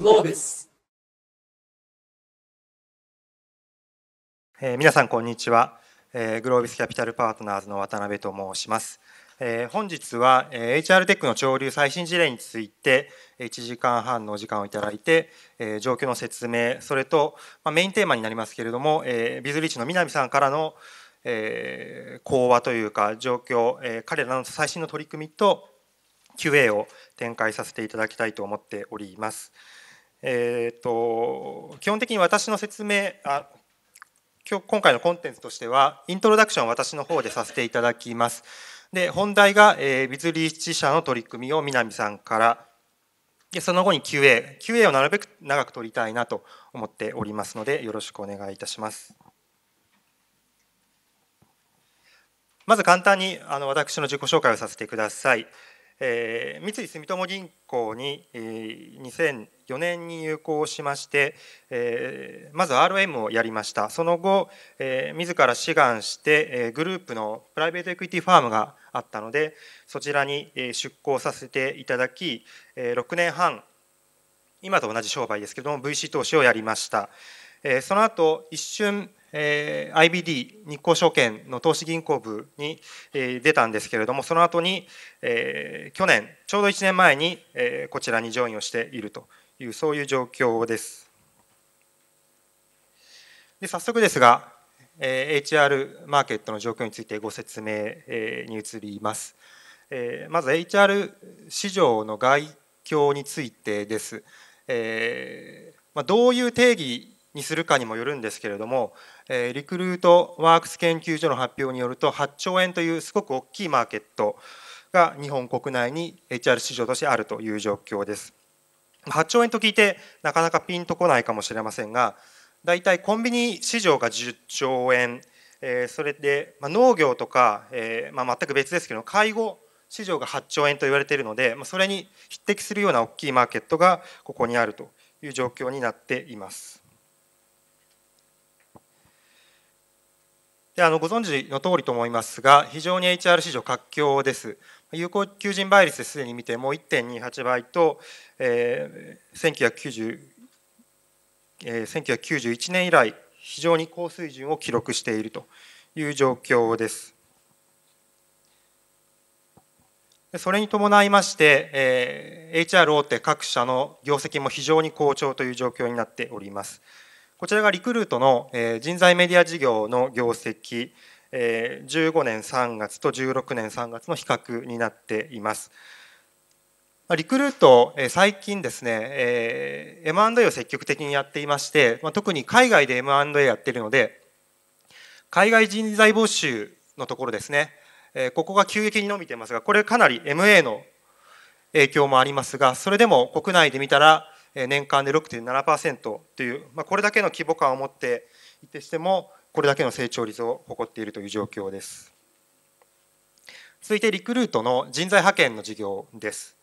Globis えー、皆さんこんにちは、えー、グロービスキャピタルパートナーズの渡辺と申します、えー、本日は、えー、HR テックの潮流最新事例について1時間半のお時間をいただいて、えー、状況の説明それと、まあ、メインテーマになりますけれども、えー、ビズリーチの南さんからの、えー、講話というか状況、えー、彼らの最新の取り組みと QA を展開させていただきたいと思っております。えーと、基本的に私の説明あ今日今回のコンテンツとしてはイントロダクションを私の方でさせていただきますで本題が、えー、ビズリーチ社の取り組みを南さんからでその後に QA QA をなるべく長く取りたいなと思っておりますのでよろしくお願いいたしますまず簡単にあの私の自己紹介をさせてくださいえー、三井住友銀行に、えー、2004年に入行しまして、えー、まず RM をやりましたその後、えー、自ら志願して、えー、グループのプライベートエクイティファームがあったのでそちらに出向させていただき、えー、6年半今と同じ商売ですけども VC 投資をやりました、えー、その後一瞬え IBD 日興証券の投資銀行部に、え出たんですけれどもその後に、え去年ちょうど1年前に、えこちらにジョインをしているというそういう状況ですで早速ですが、え HR マーケットの状況についてご説明、えに移ります、えまず HR 市場の概況についてです、えまあ、どういう定義にするかにもよるんですけれども、えリクルートワークス研究所の発表によると8兆円というすごく大きいマーケットが日本国内に HR 市場としてあるという状況です。8兆円と聞いてなかなかピンとこないかもしれませんがだいたいコンビニ市場が10兆円、えそれで、ま農業とか、えま全く別ですけど介護市場が8兆円と言われているので、まそれに匹敵するような大きいマーケットがここにあるという状況になっています。であのご存知の通りと思いますが非常に HR 市場活況です有効求人倍率ですでに見ても1.28倍と、えー、1990え1991年以来非常に高水準を記録しているという状況ですそれに伴いまして、えー、HR 大手各社の業績も非常に好調という状況になっております。こちらがリクルートの、え人材メディア事業の業績、え15年3月と16年3月の比較になっています。リクルート、最近ですね、え M&A を積極的にやっていまして、まあ、特に海外で M&A やっているので、海外人材募集のところですね、えここが急激に伸びてますが、これかなり MA の影響もありますが、それでも国内で見たら、年間で6.7%という、まあ、これだけの規模感を持っていてしてもこれだけの成長率を誇っているという状況です続いてリクルートの人材派遣の事業です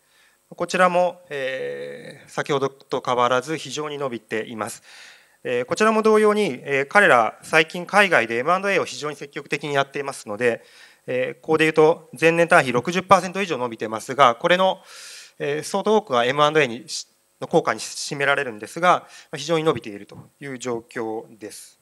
こちらも、えー、先ほどと変わらず非常に伸びています。えこちらも同様に、え彼ら最近海外で M&A を非常に積極的にやっていますので、えここで言うと前年対比60%以上伸びてますがこれの、え相当多くが M&A にの効果に占められるんですが非常に伸びているという状況です。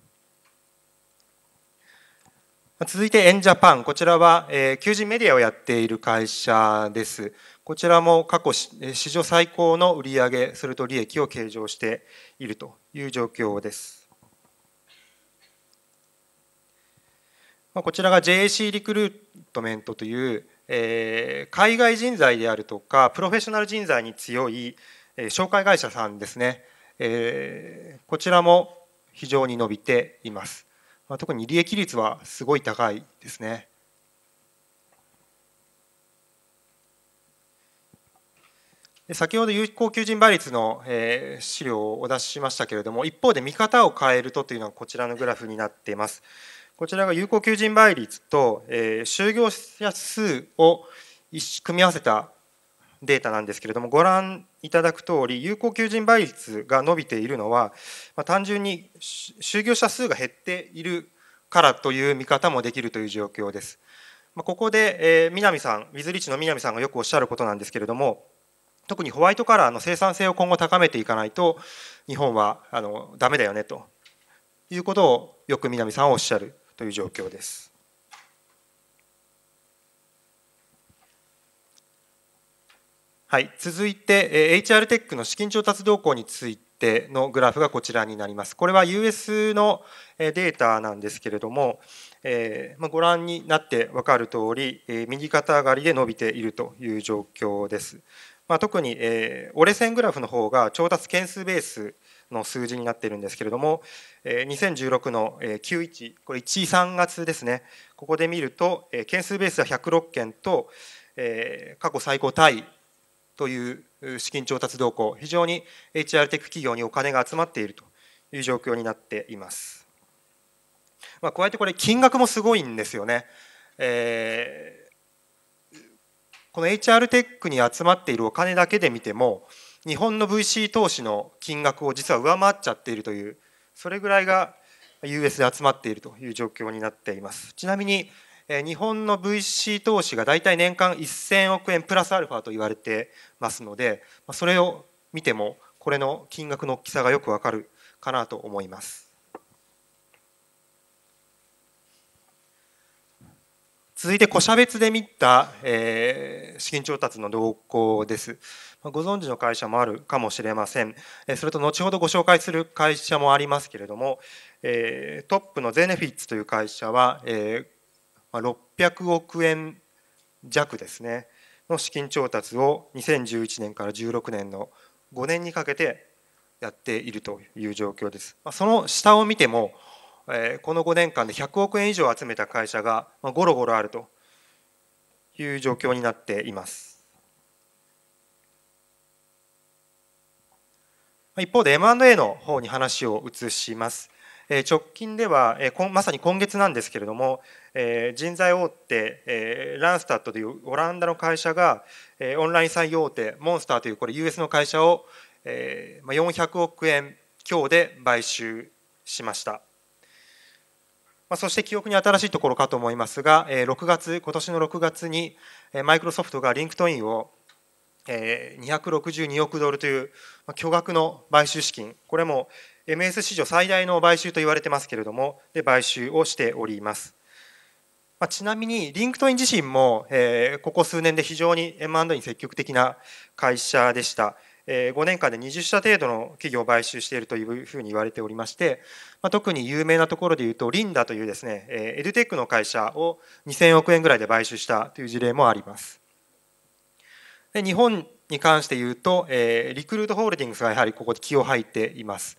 続いてエンジャパンこちらは、えー、求人メディアをやっている会社です。こちらも過去史上最高の売上それと利益を計上しているという状況です。こちらが JAC リクルートメントという、えー、海外人材であるとかプロフェッショナル人材に強いえ紹介会社さんですね、えこちらも非常に伸びています、まあ、特に利益率はすごい高いですね先ほど有効求人倍率のえ資料をお出ししましたけれども一方で見方を変えるとというのはこちらのグラフになっていますこちらが有効求人倍率とえ就業者数を組み合わせたデータなんですけれどもご覧いただく通り有効求人倍率が伸びているのは、まあ、単純に就業者数が減っているからという見方もできるという状況です。まあ、ここで、えー、南さん、ウィズリッチの南さんがよくおっしゃることなんですけれども、特にホワイトカラーの生産性を今後高めていかないと、日本はあのダメだよねということをよく南さんはおっしゃるという状況です。はい、続いて、え HR テックの資金調達動向についてのグラフがこちらになります。これは US のデータなんですけれども、えまご覧になって分かるとおり、え右肩上がりで伸びているという状況です。まあ、特に、え折れ線グラフの方が調達件数ベースの数字になっているんですけれども、え2016の、え91これ13月ですねここで見ると、え件数ベースは106件と、え過去最高タイという資金調達動向、非常に HR テック企業にお金が集まっているという状況になっています。まあ、加えてこれ、金額もすごいんですよね。えー、この HR テックに集まっているお金だけで見ても、日本の VC 投資の金額を実は上回っちゃっているという、それぐらいが US で集まっているという状況になっています。ちなみに日本の VC 投資が大体年間1000億円プラスアルファと言われてますのでそれを見てもこれの金額の大きさがよくわかるかなと思います。続いて、個社別で見た、え資金調達の動向です。ご存知の会社もあるかもしれません。それと後ほどご紹介する会社もありますけれども、えトップのゼネフィッツという会社は、えー、600億円弱ですねの資金調達を2011年から16年の5年にかけてやっているという状況です。その下を見てもこの5年間で100億円以上集めた会社がゴロゴロあるという状況になっています。一方で M&A の方に話を移します。直近ではまさに今月なんですけれどもえー、人材大手、えー、ランスタットというオランダの会社が、えー、オンライン採用大手モンスターというこれ US の会社を、えー、400億円強で買収しました。まあ、そして記憶に新しいところかと思いますが、えー、6月今年の6月にマイクロソフトがリンクトインを262億ドルという巨額の買収資金これも MS 史上最大の買収と言われてますけれどもで買収をしておりますまあ、ちなみに、リンクトイン自身も、えー、ここ数年で非常に M&A に積極的な会社でした。えー、5年間で20社程度の企業を買収しているというふうに言われておりまして、まあ、特に有名なところでいうと、リンダというですね、えー、エルテックの会社を2000億円ぐらいで買収したという事例もあります。で日本に関して言うと、えー、リクルートホールディングスがやはりここで気を吐いています。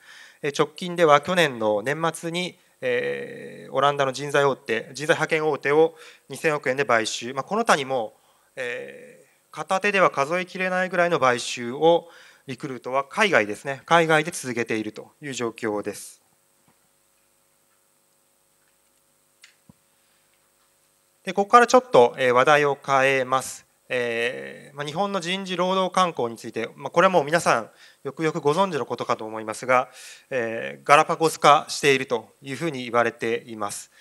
直近では去年の年末にえー、オランダの人材大手人材派遣大手を2000億円で買収、まあ、この他にも、えー、片手では数えきれないぐらいの買収をリクルートは海外ですね海外で続けているという状況です。でここからちょっと話題を変えます。えーまあ、日本の人事労働慣行について、まあ、これはもう皆さんよくよくご存知のことかと思いますが、えー、ガラパゴス化しているというふうに言われています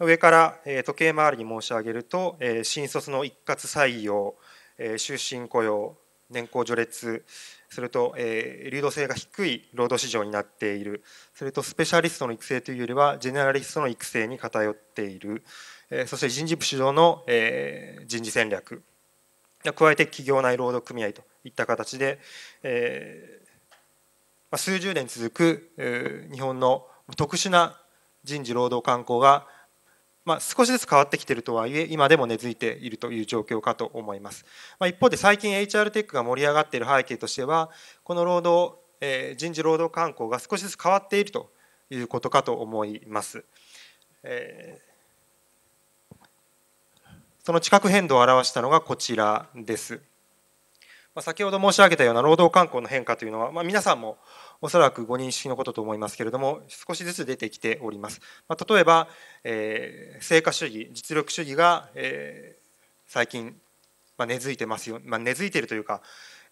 上から、えー、時計回りに申し上げると、えー、新卒の一括採用、えー、終身雇用年功序列それと、えー、流動性が低い労働市場になっているそれとスペシャリストの育成というよりはジェネラリストの育成に偏っている、えー、そして人事部主導の、えー、人事戦略加えて企業内労働組合といった形で、えー、数十年続く日本の特殊な人事労働慣行が、まあ、少しずつ変わってきているとはいえ今でも根付いているという状況かと思います、まあ、一方で最近 HR テックが盛り上がっている背景としてはこの労働、えー、人事労働慣行が少しずつ変わっているということかと思います、えーその地殻変動を表したのがこちらです。ま先ほど申し上げたような労働慣行の変化というのは、まあ、皆さんもおそらくご認識のことと思いますけれども少しずつ出てきております、まあ、例えば、えー、成果主義実力主義が、えー、最近、まあ、根付いてますよ、まあ、根付いているというか、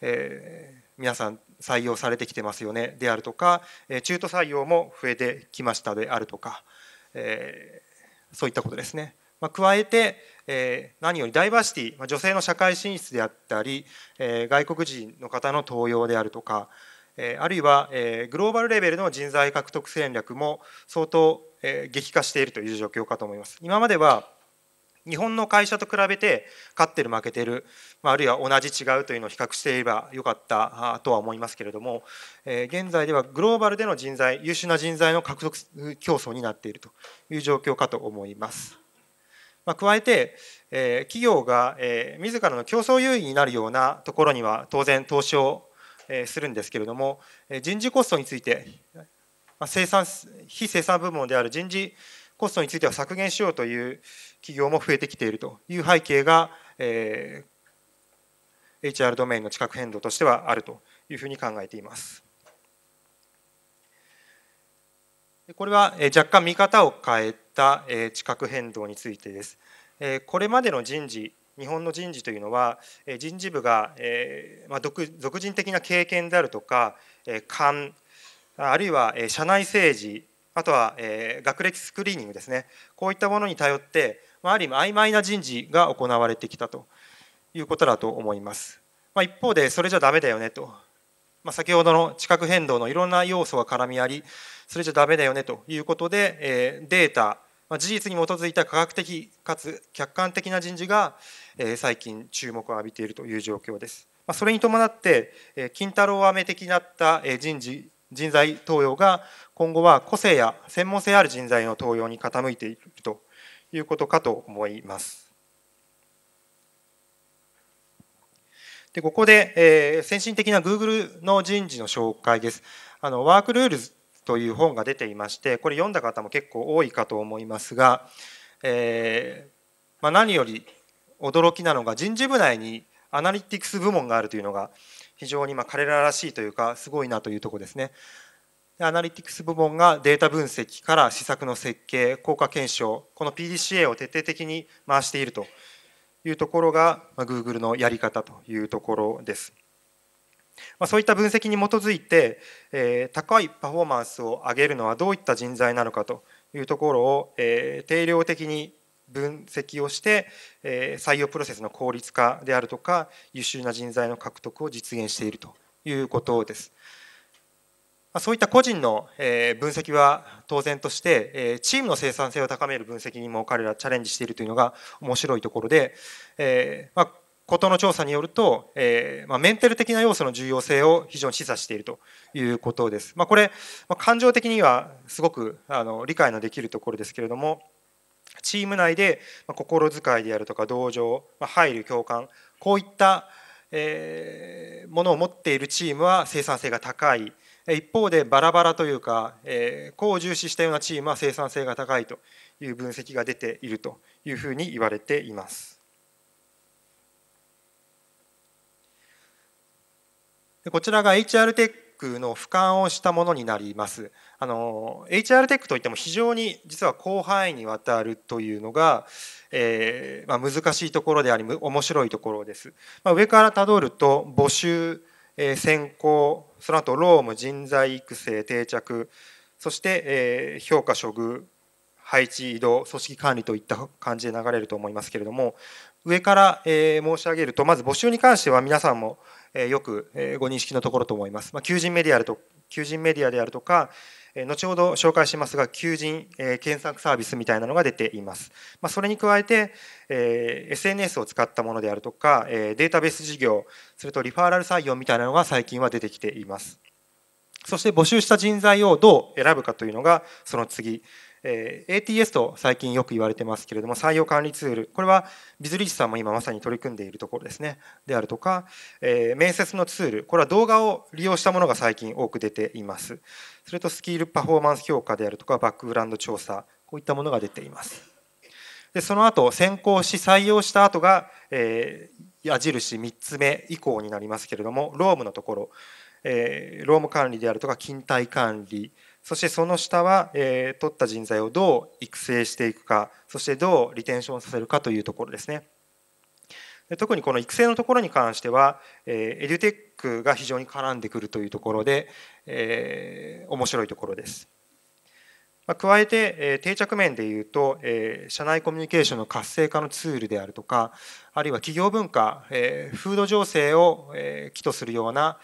えー、皆さん採用されてきてますよねであるとか、え中途採用も増えてきましたであるとか、えそういったことですね。まあ、加えて、えー、何よりダイバーシティ、まあ、女性の社会進出であったり、えー、外国人の方の登用であるとか、えー、あるいは、えー、グローバルレベルの人材獲得戦略も相当、えー、激化しているという状況かと思います。今までは日本の会社と比べて勝ってる負けてる、まあ、あるいは同じ違うというのを比較していればよかったとは思いますけれども、えー、現在ではグローバルでの人材優秀な人材の獲得競争になっているという状況かと思います。まあ、加えて、えー、企業が、えー、自らの競争優位になるようなところには当然投資を、えー、するんですけれども、えー、人事コストについて、まあ、生産非生産部門である人事コストについては削減しようという企業も増えてきているという背景が、えー、HR ドメインの地殻変動としてはあるというふうに考えています。これは若干見方を変えった地殻変動についてです。これまでの人事日本の人事というのは人事部が独人的な経験であるとか勘あるいは社内政治あとは学歴スクリーニングですねこういったものに頼ってある意味曖昧な人事が行われてきたということだと思います。ま一方でそれじゃダメだよねと、ま先ほどの地殻変動のいろんな要素が絡みありそれじゃダメだよねということでデータまあ、事実に基づいた科学的かつ客観的な人事が、え最近注目を浴びているという状況です。まあ、それに伴って、え金太郎飴的なった人事人材登用が今後は個性や専門性ある人材の登用に傾いているということかと思います。でここで、えー、先進的な Google の人事の紹介です。あのワークルールズという本が出ていましてこれ読んだ方も結構多いかと思いますが、えー、まあ、何より驚きなのが人事部内にアナリティクス部門があるというのが非常にま彼ららしいというかすごいなというとこですね。アナリティクス部門がデータ分析から施策の設計効果検証この PDCA を徹底的に回しているというところが Google のやり方というところです。まそういった分析に基づいて、え高いパフォーマンスを上げるのはどういった人材なのかというところを、え定量的に分析をして、え採用プロセスの効率化であるとか優秀な人材の獲得を実現しているということです。そういった個人の分析は当然としてチームの生産性を高める分析にも彼らチャレンジしているというのが面白いところで、えことの調査によると、えーまあ、メンタル的な要素の重要性を非常に示唆しているということです。まあ、これ、まあ、感情的にはすごくあの理解のできるところですけれどもチーム内で心遣いであるとか同情、まあ、配慮共感こういった、えー、ものを持っているチームは生産性が高い。一方でバラバラというか、えー、こう重視したようなチームは生産性が高いという分析が出ているというふうに言われています。こちらが HR テックの俯瞰をしたものになります。あの HR テックといっても非常に実は広範囲にわたるというのが、えー、まあ、難しいところであり面白いところです。まあ、上からたどると募集、えー、選考その後労務人材育成定着そして、えー、評価処遇配置移動組織管理といった感じで流れると思いますけれども上から、え申し上げると、まず募集に関しては皆さんも、えよく、えご認識のところと思います。まあ、求人メディアと求人メディアであるとか、え後ほど紹介しますが、求人、え検索サービスみたいなのが出ています。まあ、それに加えて、え SNS を使ったものであるとか、えデータベース事業、それとリファーラル採用みたいなのが最近は出てきています。そして募集した人材をどう選ぶかというのがその次えー、ATS と最近よく言われてますけれども採用管理ツールこれはビズリーチさんも今まさに取り組んでいるところですねであるとか、えー、面接のツールこれは動画を利用したものが最近多く出ていますそれとスキルパフォーマンス評価であるとかバックグラウンド調査こういったものが出ていますでその後先行し採用した後が、えー、矢印3つ目以降になりますけれどもロームのところ、えー、ローム管理であるとか勤怠管理そしてその下は、えー、取った人材をどう育成していくか、そしてどうリテンションさせるかというところですね。で特にこの育成のところに関しては、えー、エデュテックが非常に絡んでくるというところで、えー、面白いところです。まあ、加えて、えー、定着面でいうと、えー、社内コミュニケーションの活性化のツールであるとかあるいは企業文化、えー、風土情勢を、えー、起とするような、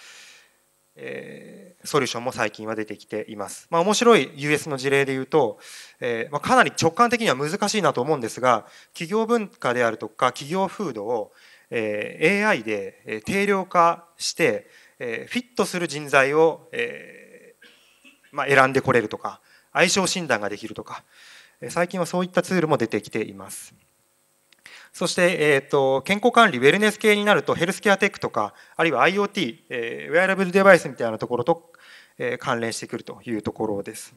えー、ソリューションも最近は出てきています。まあ、面白い US の事例で言うと、えー、まあ、かなり直感的には難しいなと思うんですが、企業文化であるとか企業風土を、えー、AI で定量化して、えフィットする人材を、えまあ、選んでこれるとか、相性診断ができるとか、最近はそういったツールも出てきています。そして、えーと、健康管理、ウェルネス系になるとヘルスケアテックとか、あるいは IoT、えー、ウェアラブルデバイスみたいなところと、えー、関連してくるというところです。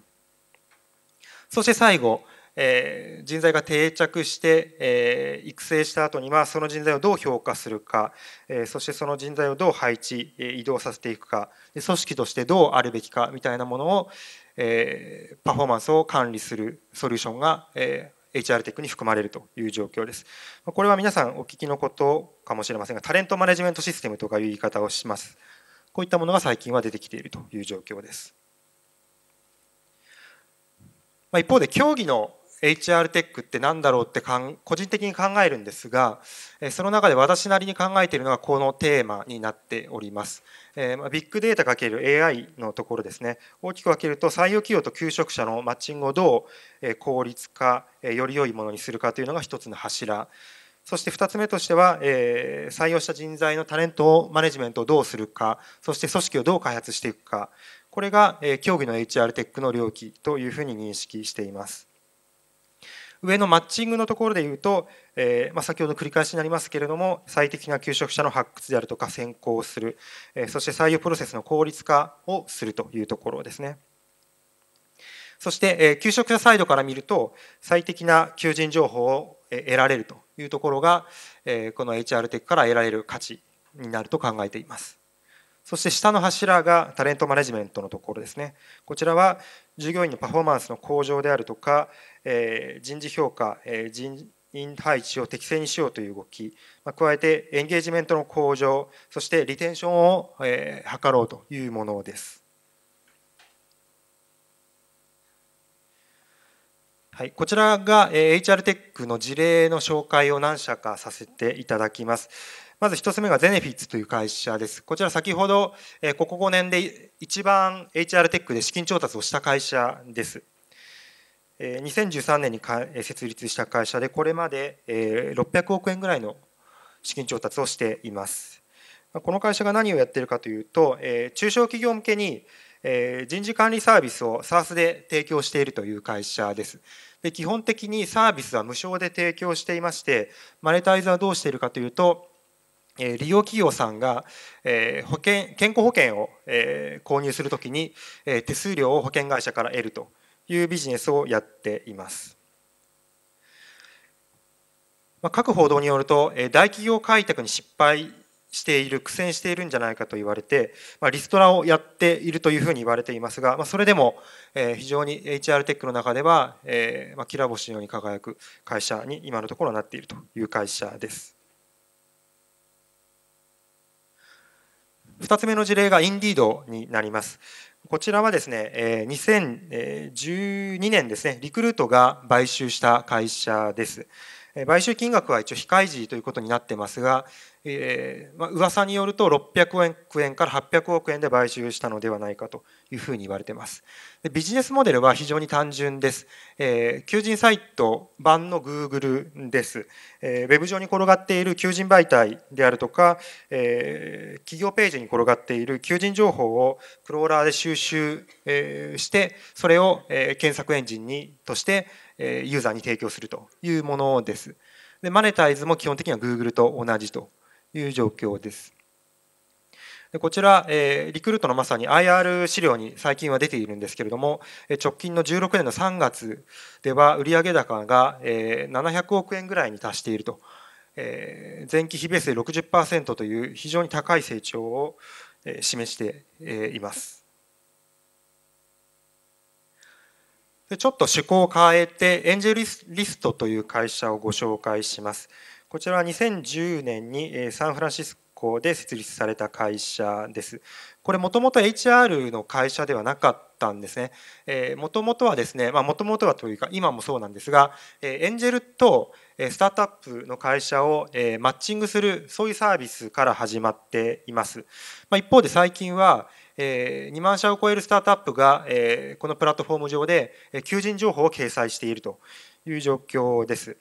そして最後、えー、人材が定着して、えー、育成した後にはその人材をどう評価するか、えー、そしてその人材をどう配置、えー、移動させていくか組織としてどうあるべきかみたいなものを、えー、パフォーマンスを管理するソリューションが、えー、HR テックに含まれるという状況です。これは皆さんお聞きのことかもしれませんが、タレントマネジメントシステムとかいう言い方をします。こういったものが最近は出てきているという状況です。まあ、一方で、競技の HR テックって何だろうってかん個人的に考えるんですが、えその中で私なりに考えているのがこのテーマになっております。えまビッグデータ ×AI のところですね大きく分けると採用企業と求職者のマッチングをどう効率化より良いものにするかというのが一つの柱そして2つ目としては、え採用した人材のタレントをマネジメントをどうするかそして組織をどう開発していくかこれが、え競技の HR テックの領域というふうに認識しています。上のマッチングのところで言うと、えま先ほど繰り返しになりますけれども最適な求職者の発掘であるとか選考をする、えそして採用プロセスの効率化をするというところですね。そして、え求職者サイドから見ると最適な求人情報を得られるというところが、えこの HR テックから得られる価値になると考えています。そして下の柱がタレントマネジメントのところですね。こちらは従業員のパフォーマンスの向上であるとか、えー、人事評価、えー、人員配置を適正にしようという動き、まあ、加えてエンゲージメントの向上、そしてリテンションを、えー、図ろうというものです。はい、こちらが HR テックの事例の紹介を何社かさせていただきます。まず1つ目がゼネフィッツという会社です。こちら先ほど、ここ5年で一番 HR テックで資金調達をした会社です。2013年に設立した会社で、これまで600億円ぐらいの資金調達をしています。この会社が何をやっているかというと、中小企業向けに人事管理サービスを SARS で提供しているという会社です。で基本的にサービスは無償で提供していまして、マネタイズはどうしているかというと、え利用企業さんが、え保険健康保険を、え購入するときに、え手数料を保険会社から得るというビジネスをやっています。ま各報道によると、え大企業開拓に失敗している苦戦しているんじゃないかと言われて、まリストラをやっているというふうに言われていますが、まそれでも、え非常に HR テックの中では、えまきら星のように輝く会社に今のところなっているという会社です。2つ目の事例がインディードになります。こちらはですね、2012年ですね、リクルートが買収した会社です。買収金額は一応非開示ということになってますが、えーまあ、噂によると600億円から800億円で買収したのではないかというふうに言われていますでビジネスモデルは非常に単純です、えー、求人サイト版の Google です、えー、ウェブ上に転がっている求人媒体であるとか、えー、企業ページに転がっている求人情報をクローラーで収集、えー、してそれを、えー、検索エンジンにとして、えー、ユーザーに提供するというものですでマネタイズも基本的には Google と同じという状況です。でこちら、えリクルートのまさに IR 資料に最近は出ているんですけれども、直近の16年の3月では売上高が、え700億円ぐらいに達していると、え前期比ベースで60%という非常に高い成長を、え示して、えいます。でちょっと趣向を変えてエンジェルリストという会社をご紹介します。こちらは2010年にサンフランシスコで設立された会社です。これもともと HR の会社ではなかったんですね。もともとはですね、まあ、もともとはというか今もそうなんですが、エンジェルとスタートアップの会社をマッチングするそういうサービスから始まっています。まあ、一方で最近は2万社を超えるスタートアップがこのプラットフォーム上で求人情報を掲載しているという状況です。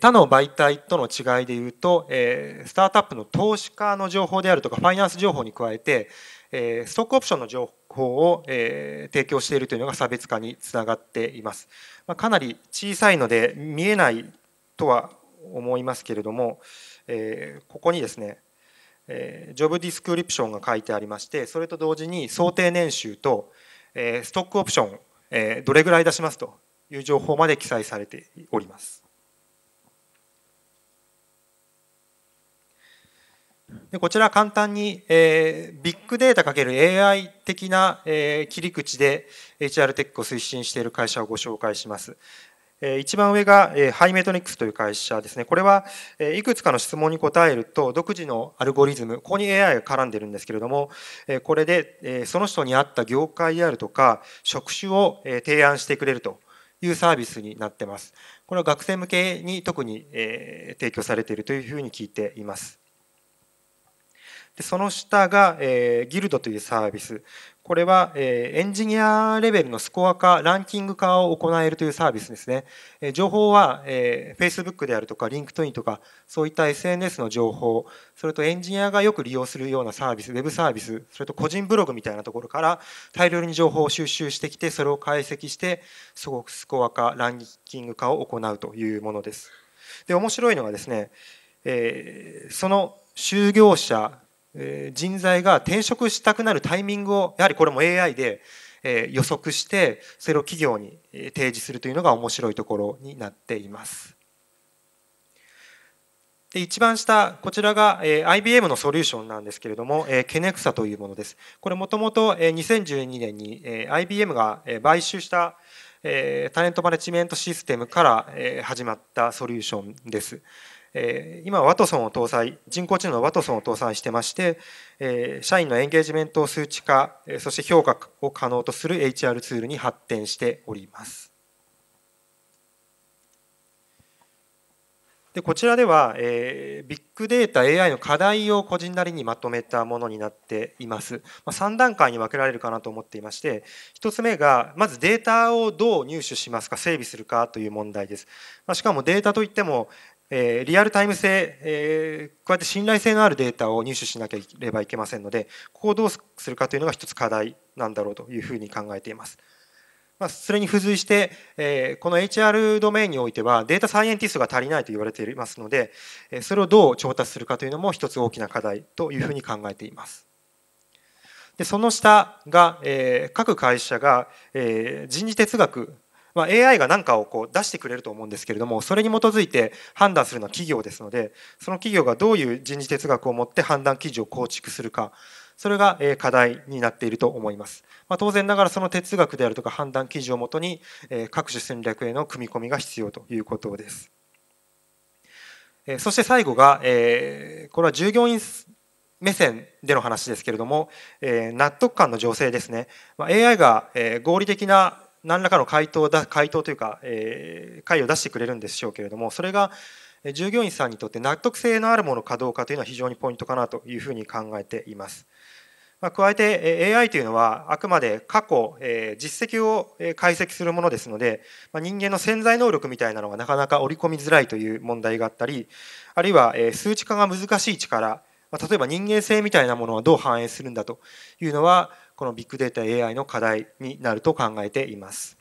他の媒体との違いでいうと、スタートアップの投資家の情報であるとか、ファイナンス情報に加えて、ストックオプションの情報を提供しているというのが差別化につながっています。かなり小さいので見えないとは思いますけれども、ここにですね、ジョブディスクリプションが書いてありまして、それと同時に想定年収とストックオプション、どれぐらい出しますという情報まで記載されております。でこちら簡単に、えー、ビッグデータ ×AI 的な、えー、切り口で HR テックを推進している会社をご紹介します。一番上がハイメトニックスという会社ですね。これはいくつかの質問に答えると独自のアルゴリズム、ここに AI が絡んでるんですけれども、これでその人に合った業界であるとか職種を提案してくれるというサービスになってます。これは学生向けに特に提供されているというふうに聞いています。でその下が、えー、ギルドというサービスこれは、えー、エンジニアレベルのスコア化ランキング化を行えるというサービスですね、えー、情報は、えー、Facebook であるとか LinkedIn とかそういった SNS の情報それとエンジニアがよく利用するようなサービスウェブサービスそれと個人ブログみたいなところから大量に情報を収集してきてそれを解析してすごくスコア化ランキング化を行うというものですで面白いのがですね、えー、その就業者人材が転職したくなるタイミングをやはりこれも AI で予測してそれを企業に提示するというのが面白いところになっています。で一番下こちらが IBM のソリューションなんですけれどもケネクサというものです。これもともと2012年に IBM が買収したタレントマネジメントシステムから始まったソリューションです。え今ワトソンを搭載人工知能のワトソンを搭載してまして、え社員のエンゲージメントを数値化そして評価を可能とする HR ツールに発展しておりますでこちらでは、えー、ビッグデータ AI の課題を個人なりにまとめたものになっています、まあ、3段階に分けられるかなと思っていまして1つ目がまずデータをどう入手しますか整備するかという問題です、まあ、しかもデータといっても、えー、リアルタイム性、えー、こうやって信頼性のあるデータを入手しなければいけませんのでここをどうするかというのが一つ課題なんだろうというふうに考えています。まあ、それに付随して、えー、この HR ドメインにおいてはデータサイエンティストが足りないと言われていますので、えそれをどう調達するかというのも一つ大きな課題というふうに考えています。でその下が、え各会社が、え人事哲学まあ、AI が何かをこう出してくれると思うんですけれどもそれに基づいて判断するのは企業ですのでその企業がどういう人事哲学を持って判断基準を構築するかそれが課題になっていると思います。まあ、当然ながらその哲学であるとか判断基準をもとに各種戦略への組み込みが必要ということです。そして最後が、えこれは従業員目線での話ですけれども、え納得感の醸成ですね、ま AI が、え合理的な何らかの回答だ回答というか、えー、回を出してくれるんでしょうけれどもそれが従業員さんにとって納得性のあるものかどうかというのは非常にポイントかなというふうに考えています。まあ、加えて AI というのはあくまで過去、えー、実績を解析するものですので、まあ、人間の潜在能力みたいなのがなかなか織り込みづらいという問題があったりあるいは数値化が難しい力、まあ、例えば人間性みたいなものはどう反映するんだというのはこのビッグデータ AI の課題になると考えています。